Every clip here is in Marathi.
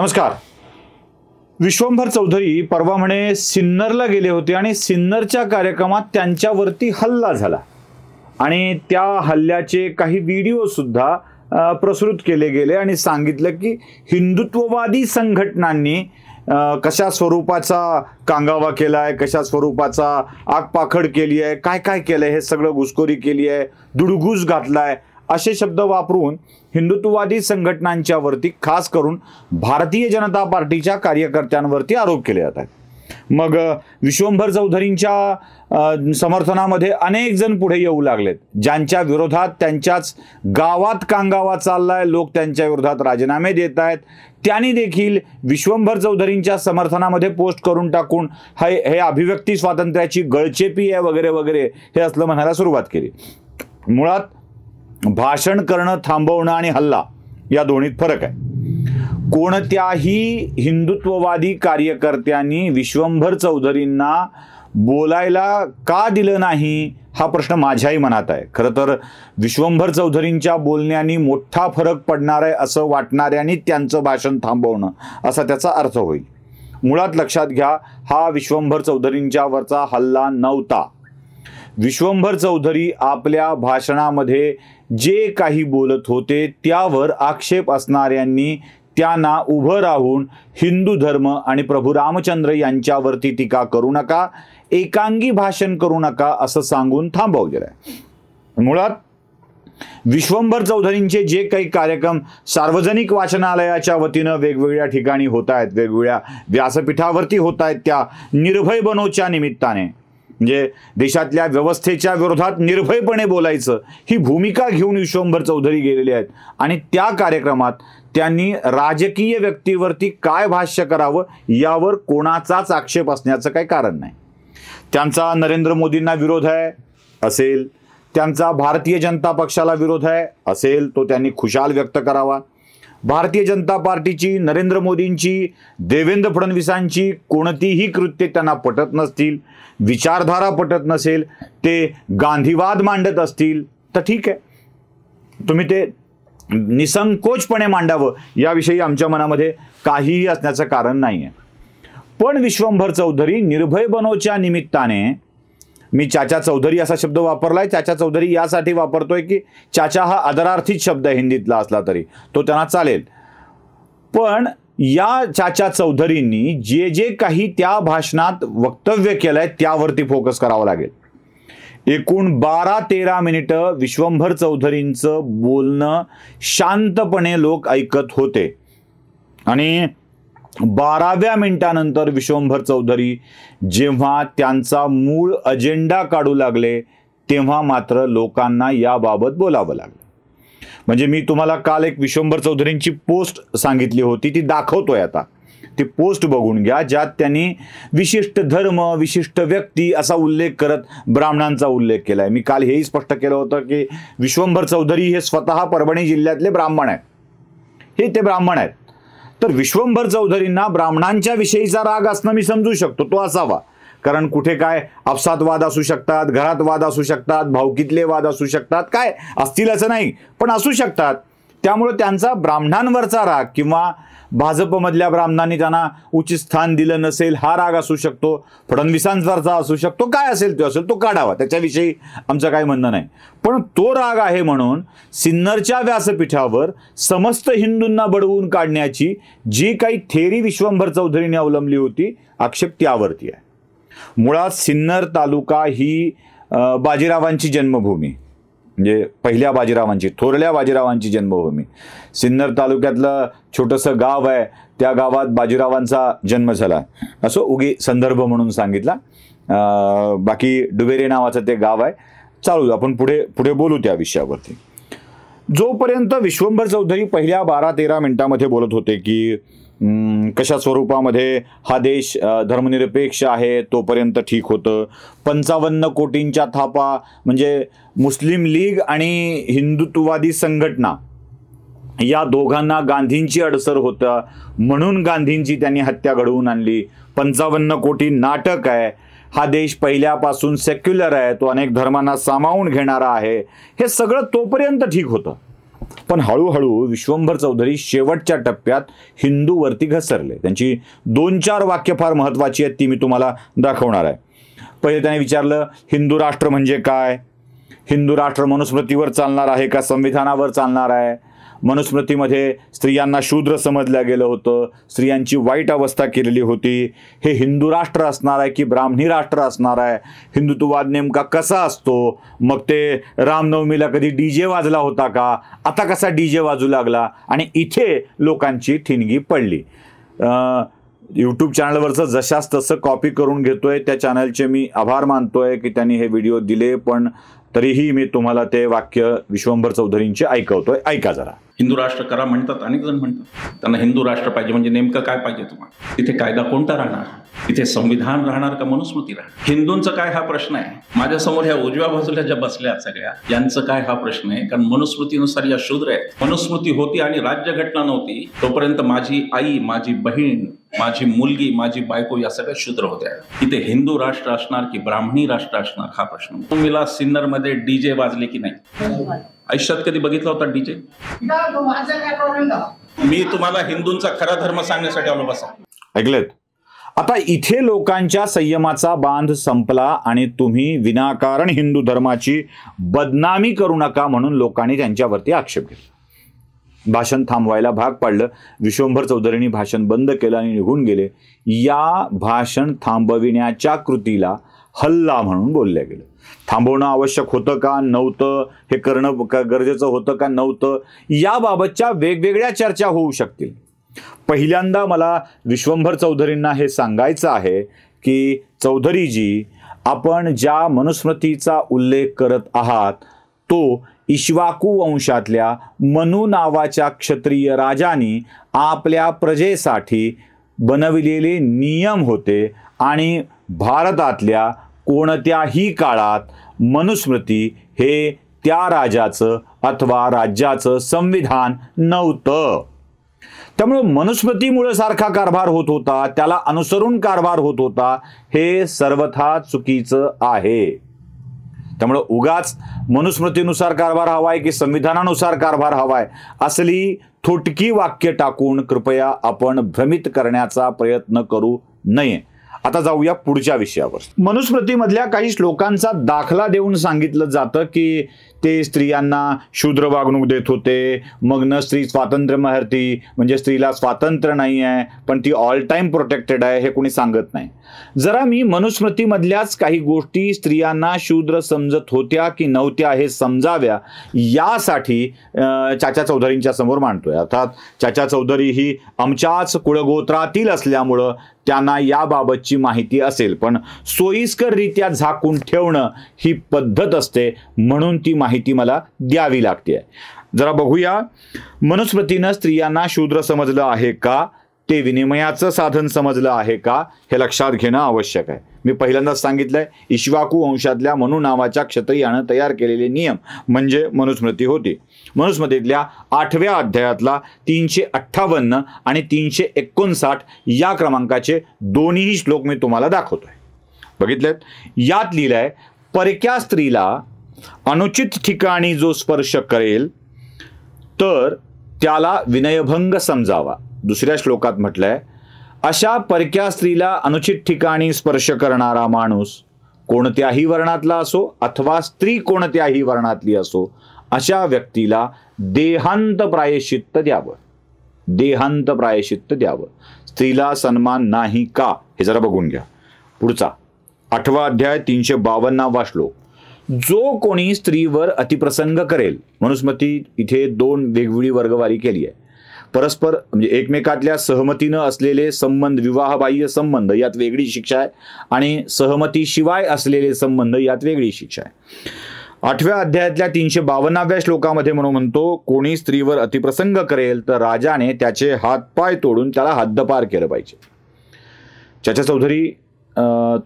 नमस्कार विश्वंभर चौधरी परवा म्हणे सिन्नरला गेले होते आणि सिन्नरच्या कार्यक्रमात त्यांच्यावरती हल्ला झाला आणि त्या हल्ल्याचे काही सुद्धा प्रसृत केले गेले आणि सांगितलं की हिंदुत्ववादी संघटनांनी कशा स्वरूपाचा कांगावा केला आहे कशा स्वरूपाचा आगपाखड केली आहे काय काय केलं आहे हे सगळं घुसखोरी केली आहे दुडघूस घातला आहे असे शब्द वापरून हिंदुत्ववादी संघटनांच्यावरती खास करून भारतीय जनता पार्टीच्या कार्यकर्त्यांवरती आरोप केले जातात मग विश्वंभर चौधरींच्या समर्थनामध्ये अनेक जण पुढे येऊ लागलेत ज्यांच्या विरोधात त्यांच्याच गावात कांगावा चाललाय लोक त्यांच्या विरोधात राजीनामे देत आहेत त्यांनी देखील विश्वंभर चौधरींच्या समर्थनामध्ये पोस्ट करून टाकून हे हे अभिव्यक्ती स्वातंत्र्याची गळचेपी आहे वगैरे वगैरे हे असलं म्हणायला सुरुवात केली मुळात भाषण करणं थांबवणं आणि हल्ला या दोन्हीत फरक आहे कोणत्याही हिंदुत्ववादी कार्यकर्त्यांनी विश्वंभर चौधरींना बोलायला का दिलं नाही हा प्रश्न माझ्याही मनात आहे खरं तर विश्वंभर चौधरींच्या बोलण्याने मोठा फरक पडणार आहे असं वाटणाऱ्यांनी त्यांचं भाषण थांबवणं असा त्याचा अर्थ होईल मुळात लक्षात घ्या हा विश्वंभर चौधरींच्यावरचा हल्ला नव्हता विश्वंभर चौधरी आपल्या भाषणामध्ये जे काही बोलत होते त्यावर आक्षेप असणाऱ्यांनी त्यांना उभं राहून हिंदू धर्म आणि प्रभू रामचंद्र यांच्यावरती टीका करू नका एकांगी भाषण करू नका असं सांगून थांबवलेलं आहे मुळात विश्वंभर चौधरींचे जे काही कार्यक्रम सार्वजनिक वाचनालयाच्या वतीनं वेगवेगळ्या ठिकाणी होत आहेत वेगवेगळ्या व्यासपीठावरती होत आहेत त्या निर्भय बनोच्या निमित्ताने म्हणजे देशातल्या व्यवस्थेच्या विरोधात निर्भयपणे बोलायचं ही भूमिका घेऊन विश्वंभर चौधरी गेलेले आहेत आणि त्या कार्यक्रमात त्यांनी राजकीय व्यक्तीवरती काय भाष्य करावं यावर कोणाचाच आक्षेप असण्याचं काही कारण नाही त्यांचा नरेंद्र मोदींना विरोध आहे असेल त्यांचा भारतीय जनता पक्षाला विरोध आहे असेल तो त्यांनी खुशाल व्यक्त करावा भारतीय जनता पार्टीची नरेंद्र मोदींची देवेंद्र फडणवीसांची कोणतीही कृत्ये त्यांना पटत नसतील विचारधारा पटत नसेल ते गांधीवाद मांडत असतील तर ठीक आहे तुम्ही ते निसंकोचपणे मांडावं याविषयी आमच्या मनामध्ये काहीही असण्याचं कारण नाही आहे पण विश्वंभर चौधरी निर्भय बनोच्या निमित्ताने मी चाचा चौधरी असा शब्द वापरलाय चाचा चौधरी यासाठी वापरतोय की चाचा हा आदरार्थीच शब्द हिंदीतला असला तरी तो त्यांना चालेल पण या चाचा चौधरींनी जे जे काही त्या भाषणात वक्तव्य केलंय त्यावरती फोकस करावं लागेल एकूण बारा तेरा मिनिटं विश्वंभर चौधरींचं बोलणं शांतपणे लोक ऐकत होते आणि बाराव्या मिनिटानंतर विश्वंभर चौधरी जेव्हा त्यांचा मूळ अजेंडा काढू लागले तेव्हा मात्र लोकांना याबाबत बोलावं लागलं म्हणजे मी तुम्हाला काल एक विश्वंभर चौधरींची पोस्ट सांगितली होती ती दाखवतोय आता ती पोस्ट बघून घ्या ज्यात त्यांनी विशिष्ट धर्म विशिष्ट व्यक्ती असा उल्लेख करत ब्राह्मणांचा उल्लेख केला आहे मी काल हेही स्पष्ट केलं होतं की विश्वंभर चौधरी हे स्वतः परभणी जिल्ह्यातले ब्राह्मण आहेत हे ते ब्राह्मण आहेत तर विश्वंभर चौधरींना ब्राह्मणांच्या विषयीचा राग असणं मी समजू शकतो तो असावा कारण कुठे काय आपसात वाद असू शकतात घरात वाद असू शकतात भावकीतले वाद असू शकतात काय असतील असं नाही पण असू शकतात त्यामुळं त्यांचा ब्राह्मणांवरचा राग किंवा भाजपमधल्या ब्राह्मणांनी त्यांना उचित स्थान दिलं नसेल हा राग असू शकतो फडणवीसांवरचा असू शकतो काय असेल तो असेल तो काढावा त्याच्याविषयी आमचं काय म्हणणं नाही पण तो राग आहे म्हणून सिन्नरच्या व्यासपीठावर समस्त हिंदूंना बडवून काढण्याची जी काही थेरी विश्वंभर चौधरीने अवलंबली होती आक्षेप त्यावरती आहे मुळात सिन्नर तालुका ही बाजीरावांची जन्मभूमी म्हणजे पहिल्या बाजीरावांची थोरल्या बाजीरावांची जन्मभूमी सिन्नर तालुक्यातलं छोटंसं गाव आहे त्या गावात बाजीरावांचा जन्म झाला असं उगी संदर्भ म्हणून सांगितला बाकी डुबेरे नावाचं ते गाव आहे चालू आपण पुढे पुढे बोलू त्या विषयावरती जोपर्यंत विश्वंभर चौधरी पहिल्या बारा तेरा मिनिटामध्ये बोलत होते की कशा स्वरूपामध्ये हा देश धर्मनिरपेक्ष आहे तोपर्यंत ठीक होतं पंचावन्न कोटींच्या थापा म्हणजे मुस्लिम लीग आणि हिंदुत्ववादी संघटना या दोघांना गांधींची अडसर होतं म्हणून गांधींची त्यांनी हत्या घडवून आणली पंचावन्न कोटी नाटक आहे हा देश पहिल्यापासून सेक्युलर आहे तो अनेक धर्मांना सामावून घेणारा आहे हे सगळं तोपर्यंत ठीक होतं पण हळूहळू विश्वंभर चौधरी शेवटच्या टप्प्यात हिंदूवरती घसरले त्यांची दोन चार वाक्य फार महत्त्वाची आहेत ती मी तुम्हाला दाखवणार आहे पहिले त्याने विचारलं हिंदू राष्ट्र म्हणजे काय हिंदू राष्ट्र मनुस्मृतीवर चालणार आहे का संविधानावर चालणार आहे मनुस्मृतीमध्ये स्त्रियांना शूद्र समजलं गेलं होतं स्त्रियांची वाईट अवस्था केलेली होती हे हिंदू राष्ट्र असणार आहे की ब्राह्मणी राष्ट्र असणार आहे हिंदुत्ववाद नेमका कसा असतो मग ते रामनवमीला कधी डी जे वाजला होता का आता कसा डी जे वाजू लागला आणि इथे लोकांची ठिणगी पडली यूट्यूब चॅनलवरचं जशास तसं कॉपी करून घेतोय त्या चॅनलचे मी आभार मानतोय की त्यांनी हे व्हिडिओ दिले पण तरीही मी तुम्हाला ते वाक्य विश्वंभर चौधरींचे ऐकवतोय ऐका जरा हिंदू राष्ट्र करा म्हणतात अनेक जण म्हणतात त्यांना हिंदू राष्ट्र पाहिजे म्हणजे नेमकं काय पाहिजे तुम्हाला तिथे कायदा कोणता राहणार तिथे संविधान राहणार का मनुस्मृती राहणार हिंदूंचा काय हा प्रश्न आहे माझ्यासमोर ह्या उजव्या बाजूला ज्या बसल्या सगळ्या यांचं काय हा प्रश्न आहे कारण मनुस्मृतीनुसार या शूद्र आहेत मनुस्मृती होती आणि राज्यघटना नव्हती तोपर्यंत माझी आई माझी बहीण माझी मुलगी माझी बायको या सगळ्या शूद्र होत्या इथे हिंदू राष्ट्र असणार की ब्राह्मणी राष्ट्र असणार हा प्रश्न तुम्हीला सिन्नर मध्ये डीजे वाजले की नाही आयुष्यात कधी बघितला होता डीजे मी तुम्हाला हिंदूंचा खरा धर्म सांगण्यासाठी आलो बसा ऐकलेत आता इथे लोकांच्या संयमाचा बांध संपला आणि तुम्ही विनाकारण हिंदू धर्माची बदनामी करू नका म्हणून लोकांनी त्यांच्यावरती आक्षेप घेतला भाषण थांबवायला भाग पाडलं विश्वंभर चौधरींनी भाषण बंद केलं आणि निघून गेले या भाषण थांबविण्याच्या कृतीला हल्ला म्हणून बोलल्या गेलं थांबवणं आवश्यक होतं का नव्हतं हे करणं गरजेचं होतं का नव्हतं याबाबतच्या वेगवेगळ्या चर्चा होऊ शकतील पहिल्यांदा मला विश्वंभर चौधरींना हे सांगायचं आहे की चौधरीजी आपण ज्या मनुस्मृतीचा उल्लेख करत आहात तो इश्वाकू वंशातल्या मनु नावाच्या क्षत्रिय राजाने आपल्या प्रजेसाठी बनविलेले नियम होते आणि भारतातल्या कोणत्याही काळात मनुस्मृती हे त्या राजाचं अथवा राज्याचं संविधान नव्हतं त्यामुळे मनुस्मृतीमुळे सारखा कारभार होत होता त्याला अनुसरून कारभार होत होता हे सर्वथा चुकीचं आहे त्यामुळं उगाच मनुस्मृतीनुसार कारभार हवाय की संविधानानुसार कारभार हवाय असली थोटकी वाक्य टाकून कृपया आपण भ्रमित करण्याचा प्रयत्न करू नये आता जाऊया पुढच्या विषयावर मनुस्मृतीमधल्या काही श्लोकांचा दाखला देऊन सांगितलं जातं की ते स्त्रियांना शूद्र वागणूक देत होते मग न स्त्री स्वातंत्र्य महारती म्हणजे स्त्रीला स्वातंत्र्य नाही आहे पण ती ऑल टाईम प्रोटेक्टेड आहे हे कोणी सांगत नाही जरा मी मनुस्मृतीमधल्याच काही गोष्टी स्त्रियांना शूद्र समजत होत्या की नव्हत्या हे समजाव्या यासाठी चाचा चौधरींच्या समोर मांडतोय अर्थात चाचा चौधरी ही आमच्याच कुळगोत्रातील असल्यामुळं त्यांना याबाबतची माहिती असेल पण सोयीस्कररित्या झाकून ठेवणं ही पद्धत असते म्हणून ती माहिती माहिती मला द्यावी लागते जरा बघूया मनुस्मृतीनं स्त्रियांना शूद्र समजलं आहे का ते विनिमयाचं साधन समजलं आहे का हे लक्षात घेणं आवश्यक आहे मी पहिल्यांदाच सांगितलंय इश्वाकू वंशातल्या मनु नावाच्या क्षत्रियानं तयार केलेले नियम म्हणजे मनुस्मृती होती मनुस्मृतीतल्या आठव्या अध्यायातला तीनशे अठ्ठावन्न आणि तीनशे एकोणसाठ या क्रमांकाचे दोन्ही श्लोक मी तुम्हाला दाखवतोय बघितलेत यात लिहिलंय परक्या स्त्रीला अनुचित ठिकाणी जो स्पर्श करेल तर त्याला विनयभंग समजावा दुसऱ्या श्लोकात म्हटलंय अशा परक्या स्त्रीला अनुचित ठिकाणी स्पर्श करणारा माणूस कोणत्याही वर्णातला असो अथवा स्त्री कोणत्याही वर्णातली असो अशा व्यक्तीला देहांत प्रायश्चित्त द्यावं देहांत प्रायश्चित्त द्यावं स्त्रीला सन्मान नाही का हे जरा बघून घ्या पुढचा आठवा अध्याय तीनशे बावन्नावा श्लोक जो कोणी स्त्रीवर अतिप्रसंग करेल मनुस्मती इथे दोन वेगवेगळी वर्गवारी केली आहे परस्पर म्हणजे एकमेकातल्या सहमतीनं असलेले संबंध विवाहबाह्य संबंध यात वेगळी शिक्षा आहे आणि सहमतीशिवाय असलेले संबंध यात वेगळी शिक्षा आहे आठव्या अध्यायातल्या तीनशे बावन्नाव्या श्लोकामध्ये म्हणून म्हणतो कोणी स्त्रीवर अतिप्रसंग करेल तर राजाने त्याचे हातपाय तोडून त्याला हद्दपार केलं पाहिजे चाचा चौधरी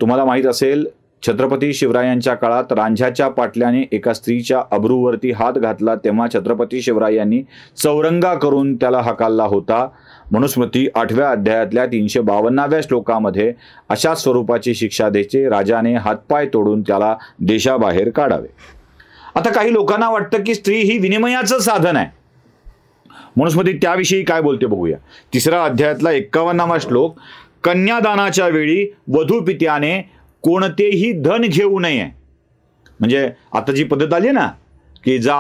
तुम्हाला माहीत असेल छत्रपती शिवरायांच्या काळात रांझ्याच्या पाटल्याने एका स्त्रीच्या अब्रूवरती हात घातला तेव्हा छत्रपती शिवरायांनी चौरंगा करून त्याला हकालला होता मनुस्मृती आठव्या अध्यायातल्या तीनशे बावन्नाव्या श्लोकामध्ये अशा स्वरूपाची शिक्षा द्यायचे राजाने हातपाय तोडून त्याला देशाबाहेर काढावे आता काही लोकांना वाटतं की स्त्री ही विनिमयाचं साधन आहे मनुस्मृती त्याविषयी काय बोलते बघूया तिसरा अध्यायातला एक्कावन्नावा श्लोक कन्यादानाच्या वेळी वधू पित्याने कोणतेही धन घेऊ नये म्हणजे आता जी पद्धत आली ना की जा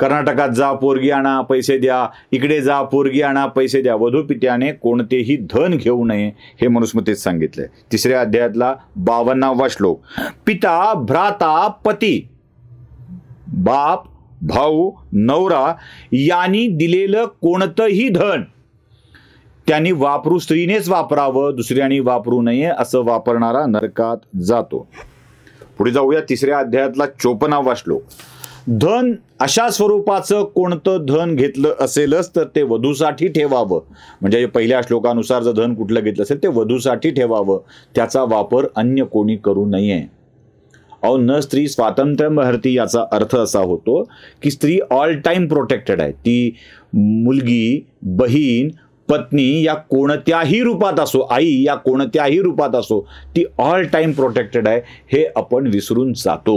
कर्नाटकात जा पोरगी आणा पैसे द्या इकडे जा पोरगी आणा पैसे द्या वधूपित्याने कोणतेही धन घेऊ नये हे मनुस्मृतीत सांगितले तिसऱ्या अध्यायातला बावन्नावा श्लोक पिता भ्राता पती बाप भाऊ नवरा यांनी दिलेलं कोणतंही धन त्यांनी वापरू स्त्रीनेच वापरावं दुसऱ्याने वापरू नये असं वापरणारा नरकात जातो पुढे जाऊया तिसऱ्या अध्यायातला चोपनावा श्लोक धन अशा स्वरूपाचं कोणतं धन घेतलं असेलच तर ते वधूसाठी ठेवावं म्हणजे पहिल्या श्लोकानुसार जर धन कुठलं घेतलं असेल ते वधूसाठी ठेवावं त्याचा वापर अन्य कोणी करू नये अहो न स्त्री स्वातंत्र्य भरती याचा अर्थ असा होतो की स्त्री ऑल टाईम प्रोटेक्टेड आहे ती मुलगी बहीण पत्नी या कोणत्याही रूपात असो आई या कोणत्याही रूपात असो ती ऑल टाईम प्रोटेक्टेड आहे हे आपण विसरून जातो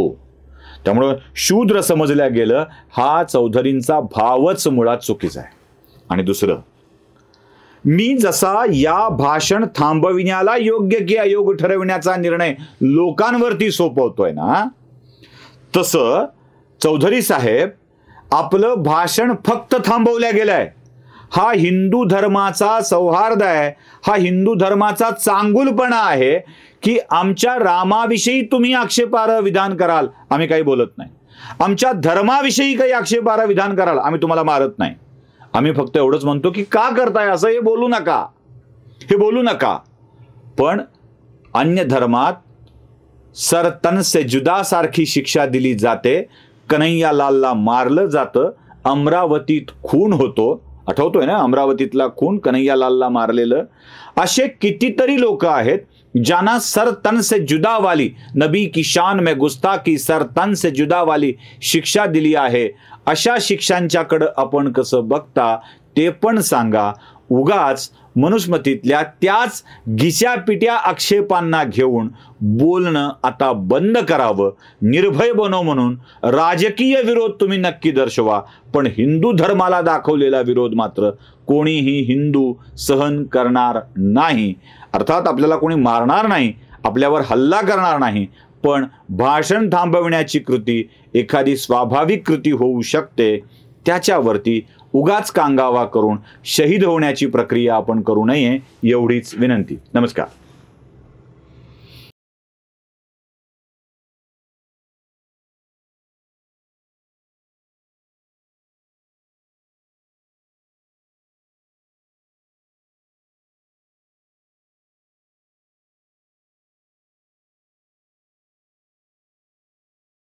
त्यामुळं शूद्र समजल्या गेलं हा चौधरींचा भावच मुळात चुकीचा आहे आणि दुसरं मी जसा या भाषण थांबविण्याला योग्य की अयोग ठरविण्याचा निर्णय लोकांवरती सोपवतोय ना तसं चौधरी साहेब आपलं भाषण फक्त थांबवल्या गेलंय हा हिंदू धर्माचा सौहार्द आहे हा हिंदू धर्माचा चांगुलपणा आहे की आमच्या रामाविषयी तुम्ही आक्षेपार्ह विधान कराल आम्ही काही बोलत नाही आमच्या धर्माविषयी काही आक्षेपार्ह विधान कराल आम्ही तुम्हाला मारत नाही आम्ही फक्त एवढंच म्हणतो की का करताय असं हे बोलू नका हे बोलू नका पण अन्य धर्मात सरतन से सारखी शिक्षा दिली जाते कन्हैयालालला मारलं जातं अमरावतीत खून होतो आठवतोय ना अमरावतीतला खून कन्हैयालालला मारलेलं असे कितीतरी लोक आहेत ज्यांना सर तन से जुदा वाली नबी की शान में गुस्ता की सर तन से जुदा वाली शिक्षा दिली आहे अशा शिक्षांच्याकडं आपण कसं बघता ते पण सांगा उगाच मनुस्मतीतल्या त्याच पिट्या आक्षेपांना घेऊन बोलणं आता बंद करावं निर्भय बनो म्हणून राजकीय विरोध तुम्ही नक्की दर्शवा पण हिंदू धर्माला दाखवलेला विरोध मात्र कोणीही हिंदू सहन करणार नाही अर्थात आपल्याला कोणी मारणार नाही आपल्यावर हल्ला करणार नाही पण भाषण थांबविण्याची कृती एखादी स्वाभाविक कृती होऊ शकते त्याच्यावरती उगाच कांगावा करून शहीद होण्याची प्रक्रिया आपण करू नये एवढीच विनंती नमस्कार